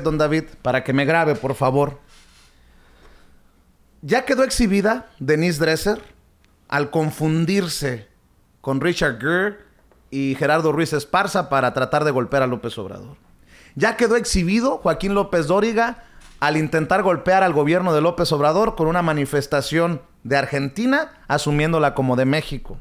don David, para que me grabe, por favor. Ya quedó exhibida Denise Dresser al confundirse con Richard Gere y Gerardo Ruiz Esparza para tratar de golpear a López Obrador. Ya quedó exhibido Joaquín López Dóriga al intentar golpear al gobierno de López Obrador con una manifestación de Argentina, asumiéndola como de México.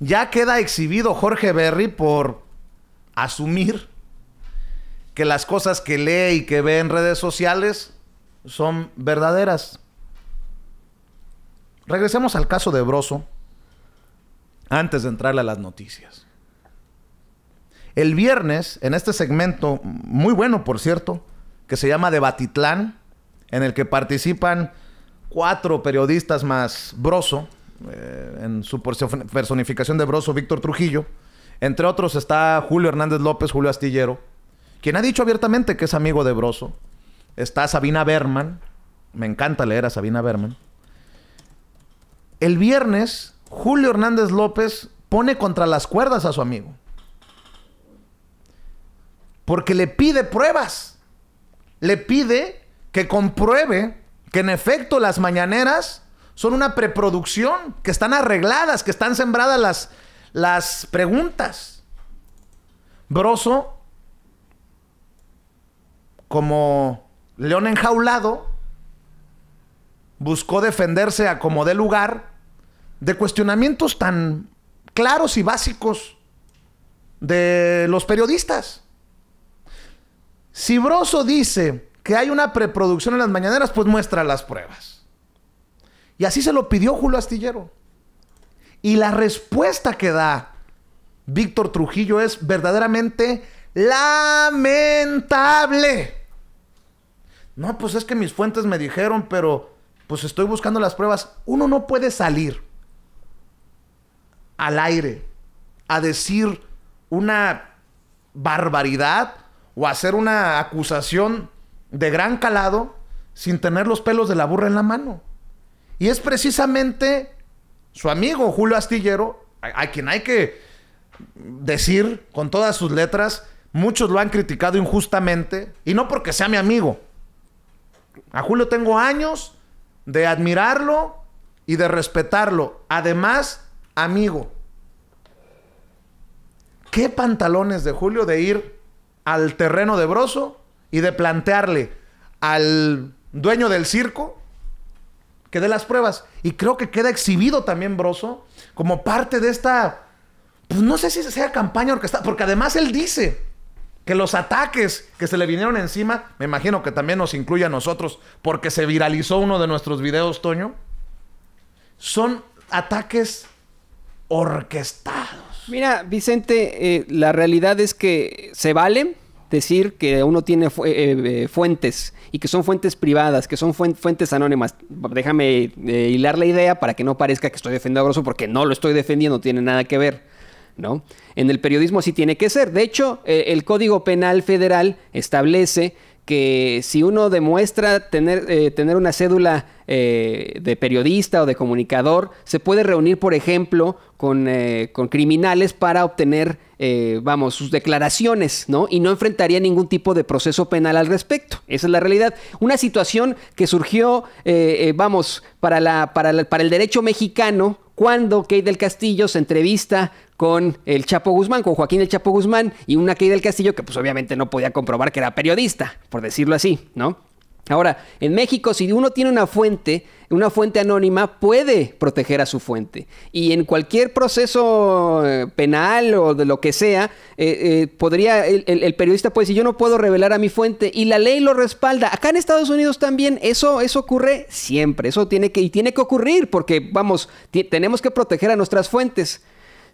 Ya queda exhibido Jorge Berry por asumir que las cosas que lee y que ve en redes sociales son verdaderas. Regresemos al caso de Broso antes de entrarle a las noticias. El viernes, en este segmento, muy bueno por cierto, que se llama Debatitlán, en el que participan cuatro periodistas más Broso, eh, en su personificación de Broso, Víctor Trujillo. Entre otros está Julio Hernández López, Julio Astillero quien ha dicho abiertamente que es amigo de Broso. Está Sabina Berman. Me encanta leer a Sabina Berman. El viernes, Julio Hernández López pone contra las cuerdas a su amigo. Porque le pide pruebas. Le pide que compruebe que en efecto las mañaneras son una preproducción, que están arregladas, que están sembradas las, las preguntas. Broso como león enjaulado, buscó defenderse a como dé lugar de cuestionamientos tan claros y básicos de los periodistas. Si dice que hay una preproducción en las mañaneras, pues muestra las pruebas. Y así se lo pidió Julio Astillero. Y la respuesta que da Víctor Trujillo es verdaderamente lamentable. No, pues es que mis fuentes me dijeron, pero pues estoy buscando las pruebas. Uno no puede salir al aire a decir una barbaridad o hacer una acusación de gran calado sin tener los pelos de la burra en la mano. Y es precisamente su amigo Julio Astillero, a, a, quien hay que decir con todas sus letras, muchos lo han criticado injustamente, y no porque sea mi amigo, a Julio tengo años de admirarlo y de respetarlo. Además, amigo. ¿Qué pantalones de Julio de ir al terreno de Broso y de plantearle al dueño del circo que dé las pruebas? Y creo que queda exhibido también Broso como parte de esta, pues no sé si sea campaña orquestada, porque además él dice, que los ataques que se le vinieron encima, me imagino que también nos incluye a nosotros, porque se viralizó uno de nuestros videos, Toño, son ataques orquestados. Mira, Vicente, eh, la realidad es que se vale decir que uno tiene eh, eh, fuentes y que son fuentes privadas, que son fuentes anónimas. Déjame hilar la idea para que no parezca que estoy defendiendo a Grosso, porque no lo estoy defendiendo, tiene nada que ver. En el periodismo así tiene que ser. De hecho, eh, el Código Penal Federal establece que si uno demuestra tener, eh, tener una cédula eh, de periodista o de comunicador, se puede reunir, por ejemplo, con, criminales para obtener, vamos, sus declaraciones, ¿no? Y no enfrentaría ningún tipo de proceso penal al respecto. Esa es la realidad. Una situación que surgió, vamos, para, la, para, para el derecho mexicano cuando Kate del Castillo se entrevista con el Chapo Guzmán, con Joaquín el Chapo Guzmán y una Kate del Castillo que pues obviamente no podía comprobar que era periodista, por decirlo así, ¿no? Ahora, en México, si uno tiene una fuente, una fuente anónima, puede proteger a su fuente. Y en cualquier proceso eh, penal o de lo que sea, eh, eh, podría, el, periodista puede decir, yo no puedo revelar a mi fuente y la ley lo respalda. Acá en Estados Unidos también eso, eso ocurre siempre. Eso tiene que, y tiene que ocurrir porque, vamos, tenemos que proteger a nuestras fuentes.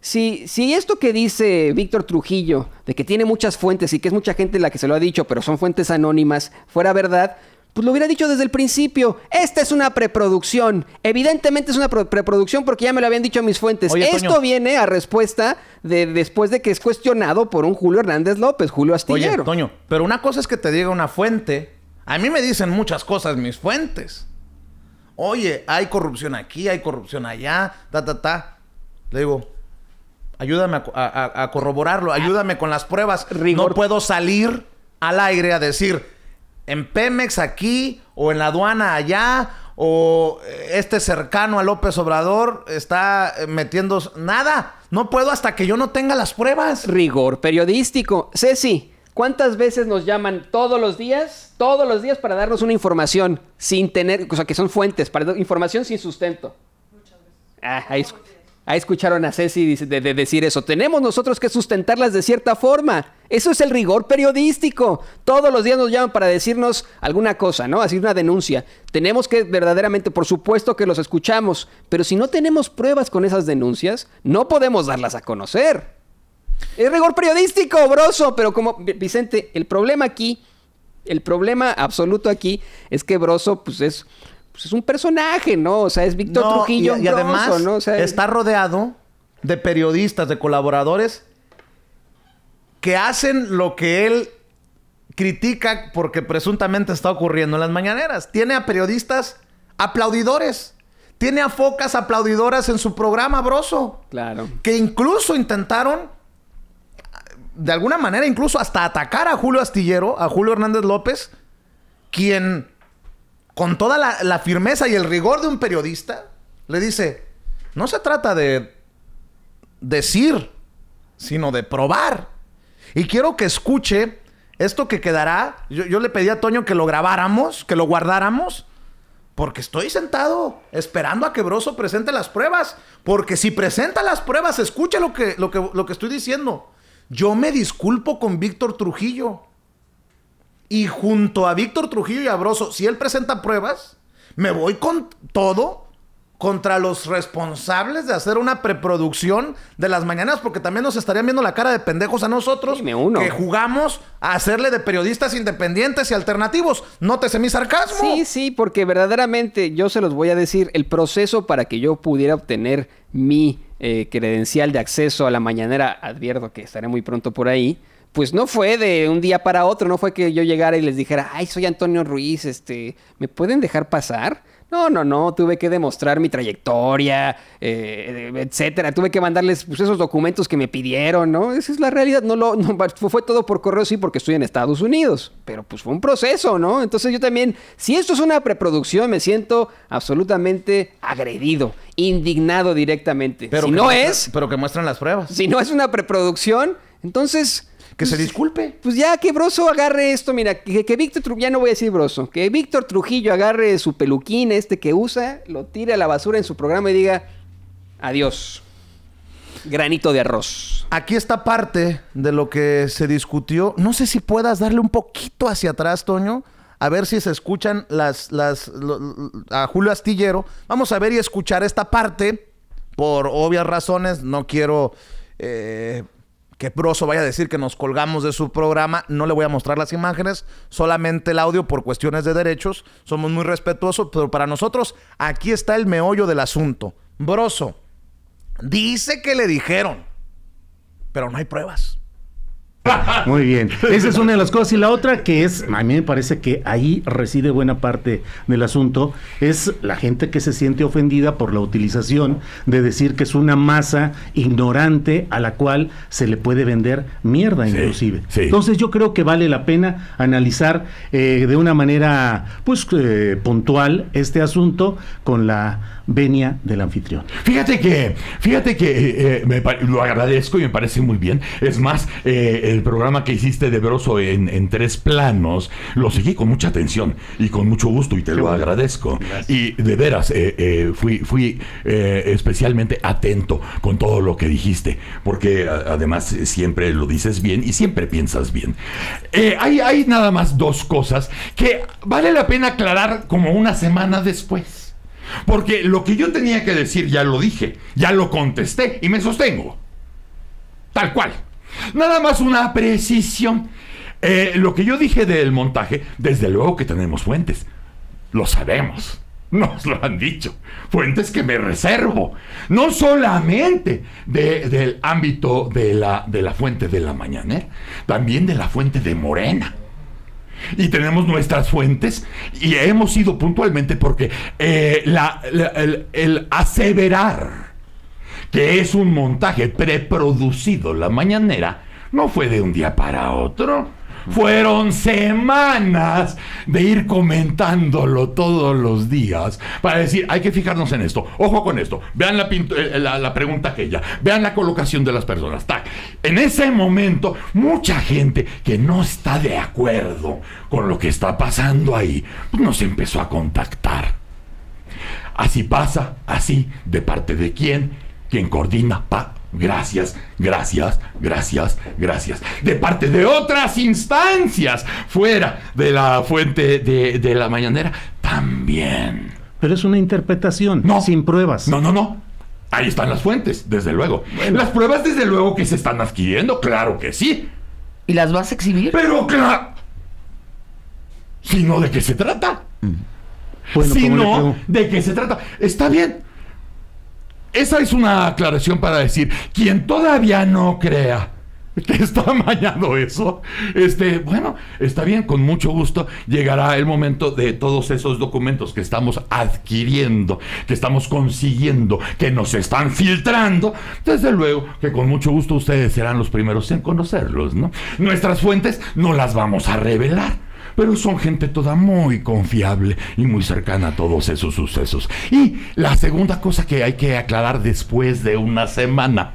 Si, si, esto que dice Víctor Trujillo, de que tiene muchas fuentes y que es mucha gente la que se lo ha dicho, pero son fuentes anónimas, fuera verdad, pues lo hubiera dicho desde el principio. Esta es una preproducción. Evidentemente es una preproducción porque ya me lo habían dicho mis fuentes. Esto viene a respuesta de después de que es cuestionado por un Julio Hernández López, Julio Astillero. Oye, Toño, pero una cosa es que te diga una fuente. A mí me dicen muchas cosas mis fuentes. Oye, hay corrupción aquí, hay corrupción allá, ta, ta, ta. Le digo, ayúdame a, corroborarlo, ah. ayúdame con las pruebas. Rigor. No puedo salir al aire a decir en Pemex aquí o en la aduana allá o eh, este cercano a López Obrador está eh, metiéndose... nada. No puedo hasta que yo no tenga las pruebas. Rigor periodístico. Ceci, ¿cuántas veces nos llaman todos los días? Todos los días para darnos una información sin tener, o sea, que son fuentes, para información sin sustento. Muchas veces. Ah, ahí Ahí escucharon a Ceci de, decir eso. Tenemos nosotros que sustentarlas de cierta forma. Eso es el rigor periodístico. Todos los días nos llaman para decirnos alguna cosa, ¿no? Hacer una denuncia. Tenemos que verdaderamente, por supuesto que los escuchamos, pero si no tenemos pruebas con esas denuncias, no podemos darlas a conocer. Es rigor periodístico, broso, pero como Vicente, el problema aquí, el problema absoluto aquí es que broso pues es pues, es un personaje, ¿no? O sea, es Víctor Trujillo. Y, además está rodeado de periodistas, de colaboradores que hacen lo que él critica porque presuntamente está ocurriendo en las mañaneras. Tiene a periodistas aplaudidores. Tiene a focas aplaudidoras en su programa, Broso. Claro. Que incluso intentaron, de alguna manera, incluso hasta atacar a Julio Astillero, a Julio Hernández López, quien con toda la, firmeza y el rigor de un periodista, le dice, no se trata de decir, sino de probar. Y quiero que escuche esto que quedará. Yo, le pedí a Toño que lo grabáramos, que lo guardáramos, porque estoy sentado esperando a que Broso presente las pruebas. Porque si presenta las pruebas, escuche lo que, lo lo que estoy diciendo. Yo me disculpo con Víctor Trujillo. Y junto a Víctor Trujillo y Abroso, si él presenta pruebas, me voy con todo contra los responsables de hacer una preproducción de las mañanas, porque también nos estarían viendo la cara de pendejos a nosotros que jugamos a hacerle de periodistas independientes y alternativos. Nótese mi sarcasmo. Sí, sí, porque verdaderamente yo se los voy a decir, el proceso para que yo pudiera obtener mi eh, credencial de acceso a la mañanera, advierto que estaré muy pronto por ahí pues no fue de un día para otro, no fue que yo llegara y les dijera, ay, soy Antonio Ruiz, este, ¿me pueden dejar pasar? No, no, no, tuve que demostrar mi trayectoria, eh, etcétera. Tuve que mandarles pues, esos documentos que me pidieron, ¿no? Esa es la realidad. No lo, fue todo por correo, sí, porque estoy en Estados Unidos. Pero pues fue un proceso, ¿no? Entonces yo también, si esto es una preproducción, me siento absolutamente agredido, indignado directamente. Pero no es. Pero que muestran las pruebas. Si no es una preproducción, entonces que se pues, disculpe. Pues ya que Broso agarre esto, mira, que, que Víctor Trujillo, ya no voy a decir Broso, que Víctor Trujillo agarre su peluquín este que usa, lo tire a la basura en su programa y diga, adiós. Granito de arroz. Aquí está parte de lo que se discutió. No sé si puedas darle un poquito hacia atrás, Toño a ver si se escuchan las, las a Julio Astillero. Vamos a ver y escuchar esta parte. Por obvias razones, no quiero eh, que Broso vaya a decir que nos colgamos de su programa. No le voy a mostrar las imágenes, solamente el audio por cuestiones de derechos. Somos muy respetuosos, pero para nosotros aquí está el meollo del asunto. Broso dice que le dijeron, pero no hay pruebas. Muy bien. Esa es una de las cosas. Y la otra que es, a mí me parece que ahí reside buena parte del asunto, es la gente que se siente ofendida por la utilización de decir que es una masa ignorante a la cual se le puede vender mierda inclusive. Entonces yo creo que vale la pena analizar eh, de una manera pues eh, puntual este asunto con la venia del anfitrión. Fíjate que, fíjate que eh, eh, me, lo agradezco y me parece muy bien. Es más, eh, el programa que hiciste de Broso en, tres planos, lo seguí con mucha atención y con mucho gusto y te lo agradezco. Y de veras, fui, fui especialmente atento con todo lo que dijiste, porque además siempre lo dices bien y siempre piensas bien. hay, hay nada más dos cosas que vale la pena aclarar como una semana después. Porque lo que yo tenía que decir ya lo dije, ya lo contesté y me sostengo. Tal cual. Nada más una precisión. Eh, lo que yo dije del montaje, desde luego que tenemos fuentes. Lo sabemos. Nos lo han dicho. Fuentes que me reservo. No solamente del ámbito de la, de la fuente de la mañanera, también de la fuente de Morena y tenemos nuestras fuentes y hemos ido puntualmente porque eh, el, aseverar que es un montaje preproducido la mañanera no fue de un día para otro. Fueron semanas de ir comentándolo todos los días para decir, hay que fijarnos en esto, ojo con esto, vean la, eh, eh, la, pregunta aquella, vean la colocación de las personas. En ese momento, mucha gente que no está de acuerdo con lo que está pasando ahí, pues, nos empezó a contactar. Así pasa, así, de parte de quién, quien coordina pa Gracias, gracias, gracias, gracias. De parte de otras instancias fuera de la fuente de, la mañanera, también. Pero es una interpretación, no. sin pruebas. No, no, no. Ahí están las fuentes, desde luego. Las pruebas, desde luego, que se están adquiriendo, claro que sí. ¿Y las vas a exhibir? Pero claro. Si no, de qué se trata. Si no, de qué se trata. Está bien. Esa es una aclaración para decir, quien todavía no crea que está amañado eso. Este, bueno, está bien, con mucho gusto llegará el momento de todos esos documentos que estamos adquiriendo, que estamos consiguiendo, que nos están filtrando. Desde luego que con mucho gusto ustedes serán los primeros en conocerlos, ¿no? Nuestras fuentes no las vamos a revelar pero son gente toda muy confiable y muy cercana a todos esos sucesos. Y la segunda cosa que hay que aclarar después de una semana.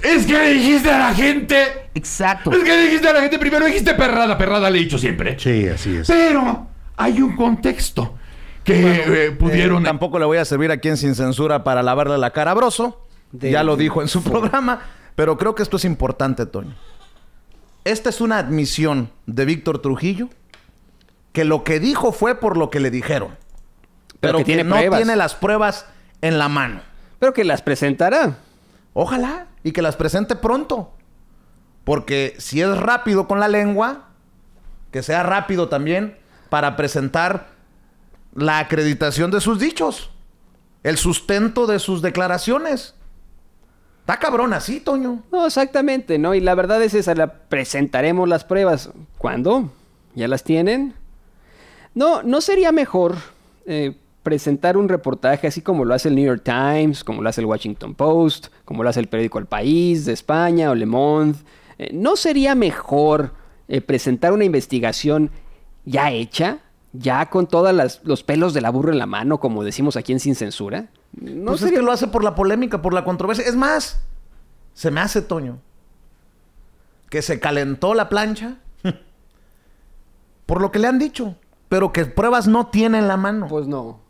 Es que dijiste a la gente. Exacto. Es que dijiste a la gente primero, dijiste perrada, perrada le he dicho siempre. Sí, así es. Pero hay un contexto que eh, eh, pudieron. tampoco le voy a servir a quien sin censura para lavarle la cara a Broso. Ya lo dijo en su programa. Pero creo que esto es importante, Tony. Esta es una admisión de Víctor Trujillo que lo que dijo fue por lo que le dijeron. Pero, que, no tiene las pruebas en la mano. Pero que las presentará. Ojalá y que las presente pronto. Porque si es rápido con la lengua, que sea rápido también para presentar la acreditación de sus dichos, el sustento de sus declaraciones. Está cabrón así, Toño. No, exactamente, ¿no? Y la verdad es esa, la presentaremos las pruebas. ¿Cuándo? ¿Ya las tienen? No, ¿no sería mejor eh, presentar un reportaje así como lo hace el New York Times, como lo hace el Washington Post, como lo hace el periódico El País de España o Le Monde? Eh, ¿No sería mejor eh, presentar una investigación ya hecha, ya con todos los pelos de la burra en la mano, como decimos aquí en Sin Censura? No sé pues qué lo hace por la polémica, por la controversia. Es más, se me hace, Toño, que se calentó la plancha por lo que le han dicho, pero que pruebas no tiene en la mano. Pues no.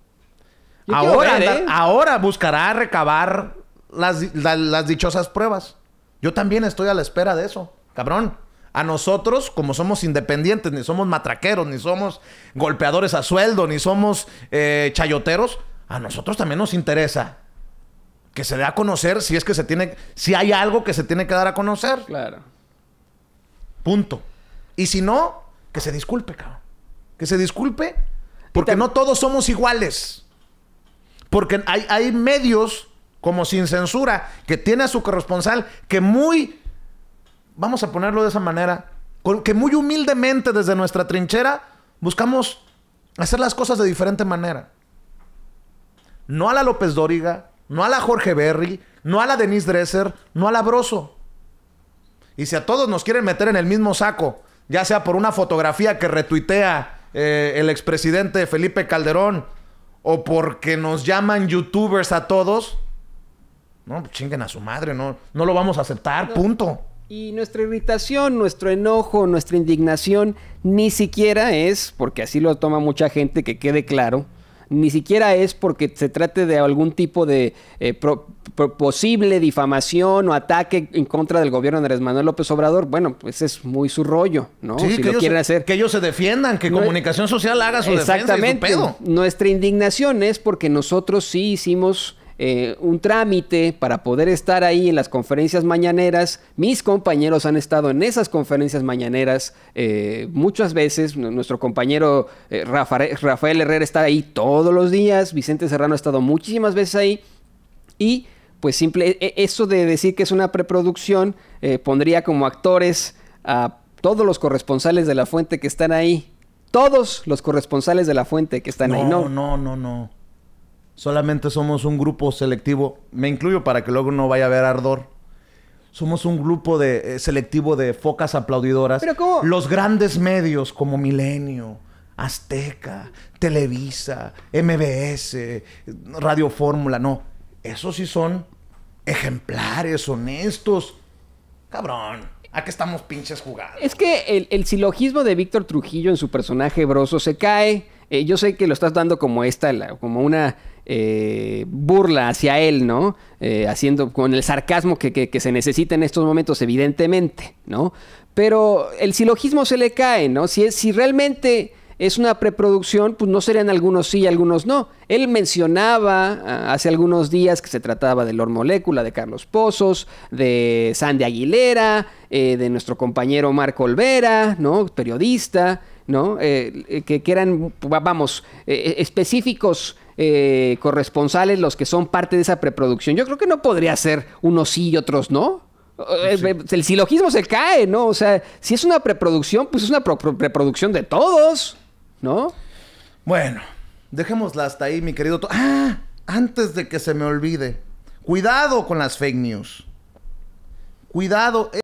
ahora, eh, ¿eh? ahora buscará recabar las, dichosas pruebas. Yo también estoy a la espera de eso, cabrón. A nosotros, como somos independientes, ni somos matraqueros, ni somos golpeadores a sueldo, ni somos eh, chayoteros, a nosotros también nos interesa que se dé a conocer si es que se tiene, si hay algo que se tiene que dar a conocer. Claro. Punto. Y si no, que se disculpe, cabrón. Que se disculpe, porque no todos somos iguales. Porque hay, hay medios como sin censura que tiene a su corresponsal que muy, vamos a ponerlo de esa manera, que muy humildemente desde nuestra trinchera buscamos hacer las cosas de diferente manera no a la López Dóriga, no a la Jorge Berry, no a la Denise Dresser, no a la Broso. Y si a todos nos quieren meter en el mismo saco, ya sea por una fotografía que retuitea eh, el expresidente Felipe Calderón o porque nos llaman youtubers a todos, no, pues chinguen a su madre, no, no lo vamos a aceptar, punto. Y nuestra irritación, nuestro enojo, nuestra indignación, ni siquiera es, porque así lo toma mucha gente, que quede claro, ni siquiera es porque se trate de algún tipo de eh, posible difamación o ataque en contra del gobierno de Andrés Manuel López Obrador. Bueno, pues es muy su rollo, ¿no? Sí, si que quieren hacer. Que ellos se defiendan, que comunicación social haga su exactamente, defensa Nuestra indignación es porque nosotros sí hicimos eh, un trámite para poder estar ahí en las conferencias mañaneras. Mis compañeros han estado en esas conferencias mañaneras eh, muchas veces. Nuestro compañero eh, Rafael, Herrera está ahí todos los días. Vicente Serrano ha estado muchísimas veces ahí. Y pues simple, e-, eso de decir que es una preproducción pondría como actores a todos los corresponsales de la fuente que están ahí. Todos los corresponsales de la fuente que están ahí. No, no, no, no. Solamente somos un grupo selectivo. Me incluyo para que luego no vaya a haber ardor. Somos un grupo de, eh, selectivo de focas aplaudidoras. ¿Pero cómo? Los grandes medios como Milenio, Azteca, Televisa, MBS, Radio Fórmula, no. Esos sí son ejemplares, honestos. Cabrón. ¿A qué estamos pinches jugados. Es que el, silogismo de Víctor Trujillo en su personaje broso se cae. Eh, yo sé que lo estás dando como esta, como una eh, burla hacia él, ¿no? Eh, haciendo con el sarcasmo que, se necesita en estos momentos, evidentemente, ¿no? Pero el silogismo se le cae, ¿no? Si, realmente es una preproducción, pues no serían algunos sí y algunos no. Él mencionaba ah, hace algunos días que se trataba de Lord Molécula, de Carlos Pozos, de Sandy Aguilera, eh, de nuestro compañero Marco Olvera, ¿no? Periodista. ¿no? Eh, eh, que, que, eran, vamos, eh, específicos corresponsales los que son parte de esa preproducción. Yo creo que no podría ser unos sí y otros no. El silogismo se cae, ¿no? O sea, si es una preproducción, pues es una preproducción de todos, ¿no? Bueno, dejémosla hasta ahí, mi querido. ¡Ah! Antes de que se me olvide, cuidado con las fake news. Cuidado.